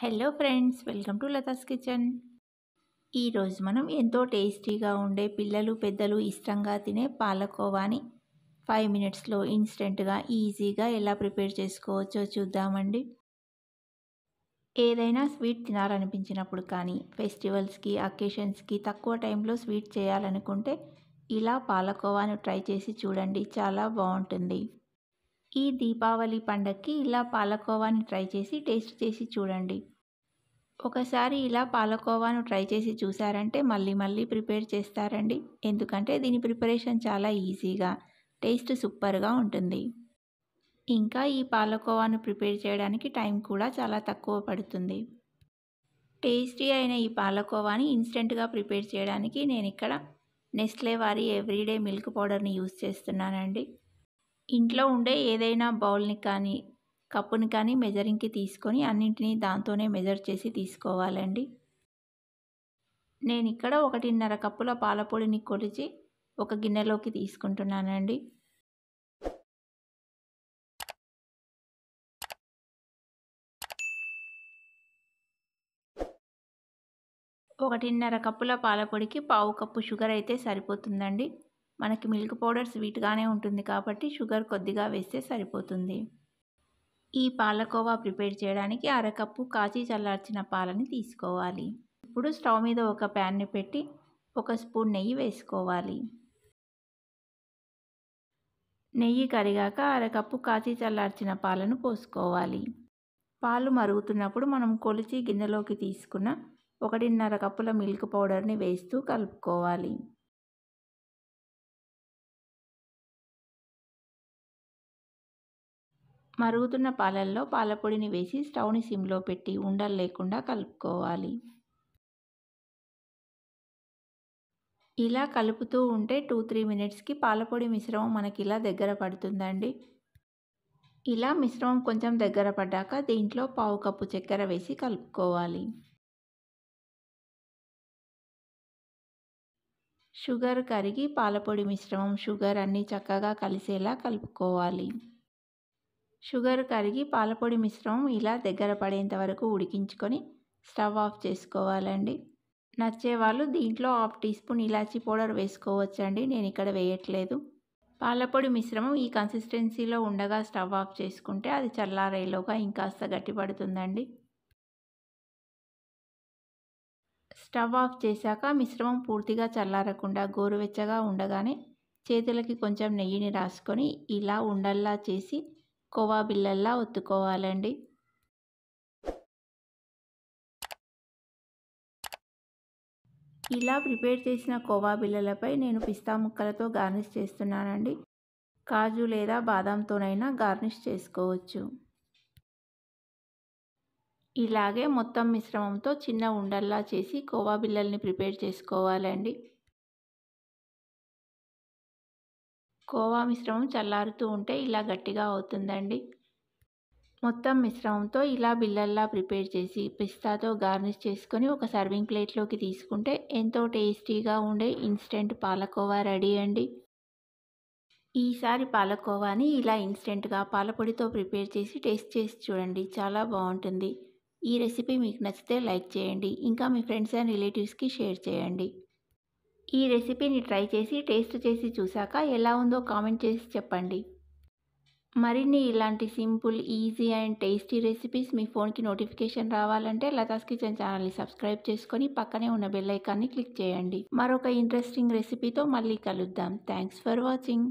hello friends welcome to Latha's kitchen ఈరోజు మనం ఎంతో టేస్టీగా ఉండే పిల్లలు పెద్దలు ఇష్టంగా తినే పాలకోవాని ఫైవ్ మినిట్స్లో ఇన్స్టెంట్గా ఈజీగా ఎలా ప్రిపేర్ చేసుకోవచ్చో చూద్దామండి ఏదైనా స్వీట్ తినాలనిపించినప్పుడు కానీ ఫెస్టివల్స్కి అకేషన్స్కి తక్కువ టైంలో స్వీట్ చేయాలనుకుంటే ఇలా పాలకోవాను ట్రై చేసి చూడండి చాలా బాగుంటుంది ఈ దీపావళి పండక్కి ఇలా పాలకోవాని ట్రై చేసి టేస్ట్ చేసి చూడండి ఒకసారి ఇలా పాలకోవాను ట్రై చేసి చూసారంటే మళ్ళీ మళ్ళీ ప్రిపేర్ చేస్తారండి ఎందుకంటే దీని ప్రిపరేషన్ చాలా ఈజీగా టేస్ట్ సూపర్గా ఉంటుంది ఇంకా ఈ పాలకోవాను ప్రిపేర్ చేయడానికి టైం కూడా చాలా తక్కువ పడుతుంది టేస్టీ అయిన ఈ పాలకోవాని ఇన్స్టెంట్గా ప్రిపేర్ చేయడానికి నేను ఇక్కడ నెస్లే వారి ఎవ్రీడే మిల్క్ పౌడర్ని యూస్ చేస్తున్నానండి ఇంట్లో ఉండే ఏదైనా బౌల్ని కానీ కప్పుని కానీ మెజరింగ్కి తీసుకొని అన్నింటినీ దాంతోనే మెజర్ చేసి తీసుకోవాలండి నేను ఇక్కడ ఒకటిన్నర కప్పుల పాలపొడిని కొలిచి ఒక గిన్నెలోకి తీసుకుంటున్నానండి ఒకటిన్నర కప్పుల పాలపొడికి పావు కప్పు షుగర్ అయితే సరిపోతుందండి మనకి మిల్క్ పౌడర్ స్వీట్గానే ఉంటుంది కాబట్టి షుగర్ కొద్దిగా వేస్తే సరిపోతుంది ఈ పాలకోవా ప్రిపేర్ చేయడానికి అరకప్పు కాచి చల్లార్చిన పాలని తీసుకోవాలి ఇప్పుడు స్టవ్ మీద ఒక ప్యాన్ని పెట్టి ఒక స్పూన్ నెయ్యి వేసుకోవాలి నెయ్యి కరిగాక అరకప్పు కాచి చల్లార్చిన పాలను పోసుకోవాలి పాలు మరుగుతున్నప్పుడు మనం కొలిచి గిన్నెలోకి తీసుకున్న ఒకటిన్నర కప్పుల మిల్క్ పౌడర్ని వేస్తూ కలుపుకోవాలి మరుగుతున్న పాలల్లో పాలపొడిని వేసి స్టవ్ని సిమ్లో పెట్టి ఉండలు లేకుండా కలుపుకోవాలి ఇలా కలుపుతూ ఉంటే టూ త్రీ మినిట్స్కి పాలపొడి మిశ్రమం మనకి ఇలా దగ్గర పడుతుందండి ఇలా మిశ్రమం కొంచెం దగ్గర పడ్డాక దీంట్లో పావు కప్పు చక్కెర వేసి కలుపుకోవాలి షుగర్ కరిగి పాలపొడి మిశ్రమం షుగర్ అన్నీ చక్కగా కలిసేలా కలుపుకోవాలి షుగర్ కరిగి పాలపొడి మిశ్రమం ఇలా దగ్గర పడేంత వరకు ఉడికించుకొని స్టవ్ ఆఫ్ చేసుకోవాలండి నచ్చేవాళ్ళు దీంట్లో హాఫ్ టీ స్పూన్ ఇలాచీ పౌడర్ వేసుకోవచ్చండి నేను ఇక్కడ వేయట్లేదు పాలపొడి మిశ్రమం ఈ కన్సిస్టెన్సీలో ఉండగా స్టవ్ ఆఫ్ చేసుకుంటే అది చల్లారేలోగా ఇంకాస్త గట్టిపడుతుందండి స్టవ్ ఆఫ్ చేశాక మిశ్రమం పూర్తిగా చల్లారకుండా గోరువెచ్చగా ఉండగానే చేతులకి కొంచెం నెయ్యిని రాసుకొని ఇలా ఉండల్లా చేసి కోవా బిళ్ళల్లా ఒత్తుకోవాలండి ఇలా ప్రిపేర్ చేసిన కోవా బిళ్ళలపై నేను పిస్తా ముక్కలతో గార్నిష్ చేస్తున్నానండి కాజు లేదా బాదంతోనైనా గార్నిష్ చేసుకోవచ్చు ఇలాగే మొత్తం మిశ్రమంతో చిన్న ఉండల్లా చేసి కోవా బిల్లల్ని ప్రిపేర్ చేసుకోవాలండి కోవా మిశ్రమం చల్లారుతూ ఉంటే ఇలా గట్టిగా అవుతుందండి మొత్తం మిశ్రమంతో ఇలా బిల్లల్లా ప్రిపేర్ చేసి పిస్తాతో గార్నిష్ చేసుకొని ఒక సర్వింగ్ ప్లేట్లోకి తీసుకుంటే ఎంతో టేస్టీగా ఉండే ఇన్స్టెంట్ పాలకోవా రెడీ అండి ఈసారి పాలకోవాని ఇలా ఇన్స్టెంట్గా పాలపొడితో ప్రిపేర్ చేసి టేస్ట్ చేసి చూడండి చాలా బాగుంటుంది ఈ రెసిపీ మీకు నచ్చితే లైక్ చేయండి ఇంకా మీ ఫ్రెండ్స్ అండ్ రిలేటివ్స్కి షేర్ చేయండి ఈ రెసిపీని ట్రై చేసి టేస్ట్ చేసి చూశాక ఎలా ఉందో కామెంట్ చేసి చెప్పండి మరిన్ని ఇలాంటి simple easy and tasty recipes మీ ఫోన్కి నోటిఫికేషన్ రావాలంటే లతాస్ కిచెన్ ఛానల్ని సబ్స్క్రైబ్ చేసుకొని పక్కనే ఉన్న బెల్ ఐకాన్ని క్లిక్ చేయండి మరొక ఇంట్రెస్టింగ్ రెసిపీతో మళ్ళీ కలుద్దాం థ్యాంక్స్ ఫర్ వాచింగ్